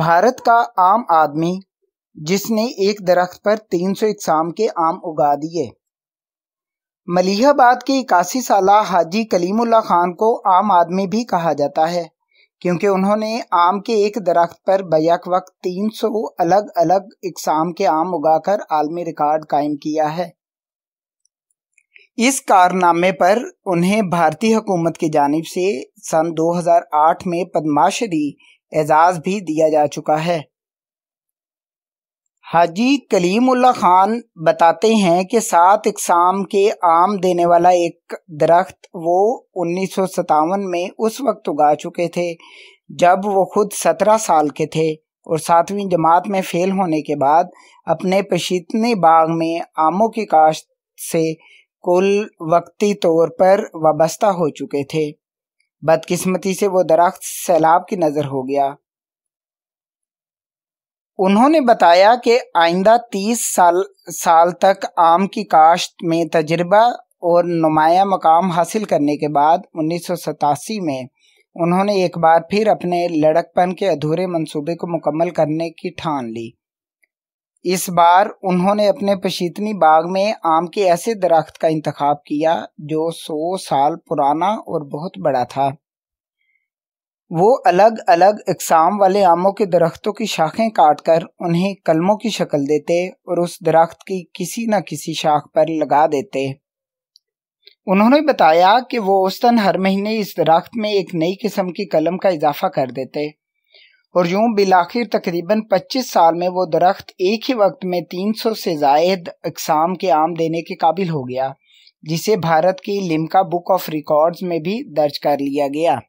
भारत का आम आदमी जिसने एक दरख्त पर 300 इकसाम के आम उगा दिए मलिहाबाद के इक्यासी साल हाजी कलीमुल्ला खान को आम आदमी भी कहा जाता है क्योंकि उन्होंने आम के एक दरख्त पर बैक वक्त 300 अलग अलग इकसाम के आम उगाकर आलमी रिकॉर्ड कायम किया है इस कारनामे पर उन्हें भारतीय हुकूमत की जानब से सन 2008 में पद्माश्री एजाज़ भी दिया जा चुका है हाजी कलीमुल्ला खान बताते हैं कि सात इकसाम के आम देने वाला एक दरख्त वो उन्नीस में उस वक्त उगा चुके थे जब वो खुद सत्रह साल के थे और सातवीं जमात में फेल होने के बाद अपने पशीतने बाग में आमों की काश्त से कुल वक्ती तौर पर वाबस्ता हो चुके थे बदकिस्मती से वो दरख्त सैलाब की नज़र हो गया उन्होंने बताया कि आइंदा तीस साल साल तक आम की काश्त में तजर्बा और नुमाया मकाम हासिल करने के बाद उन्नीस में उन्होंने एक बार फिर अपने लड़कपन के अधूरे मंसूबे को मुकम्मल करने की ठान ली इस बार उन्होंने अपने पशीतनी बाग में आम के ऐसे दरख्त का इंतखाब किया जो सौ साल पुराना और बहुत बड़ा था वो अलग अलग इकसाम वाले आमों के दरख्तों की शाखें काटकर उन्हें कलमों की शक्ल देते और उस दरख्त की किसी न किसी शाख पर लगा देते उन्होंने बताया कि वो औसतन हर महीने इस दरख्त में एक नई किस्म की कलम का इजाफा कर देते और यूं बिलाखिर तकरीबन 25 साल में वो दरख्त एक ही वक्त में 300 से जायद अकसाम के आम देने के काबिल हो गया जिसे भारत की लिम्का बुक ऑफ रिकॉर्ड्स में भी दर्ज कर लिया गया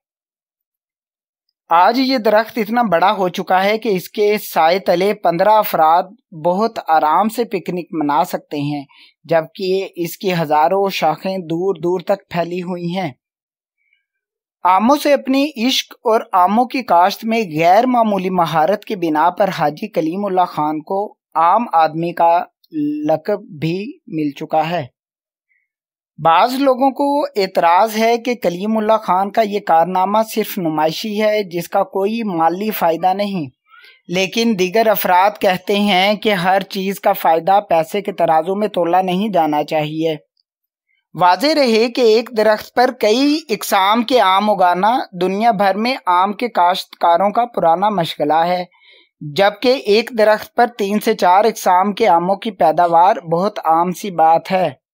आज ये दरख्त इतना बड़ा हो चुका है कि इसके साय तले पंद्रह अफराद बहुत आराम से पिकनिक मना सकते हैं जबकि इसकी हज़ारों शाखें दूर दूर तक फैली हुई हैं आमों से अपने इश्क और आमों की काश्त में गैर मामूली महारत की बिना पर हाजी कलीमुल्ला खान को आम आदमी का लकब भी मिल चुका है बाज लोगों को एतराज़ है कि कलीमुल्ला खान का ये कारनामा सिर्फ नुमाइशी है जिसका कोई माली फ़ायदा नहीं लेकिन दीगर अफराद कहते हैं कि हर चीज़ का फ़ायदा पैसे के तराजों में तोला नहीं जाना चाहिए वाज रहे कि एक दरख्त पर कई इकसाम के आम उगाना दुनिया भर में आम के काश्तकारों का पुराना मशगला है जबकि एक दरख्त पर तीन से चार इकसाम के आमों की पैदावार बहुत आम सी बात है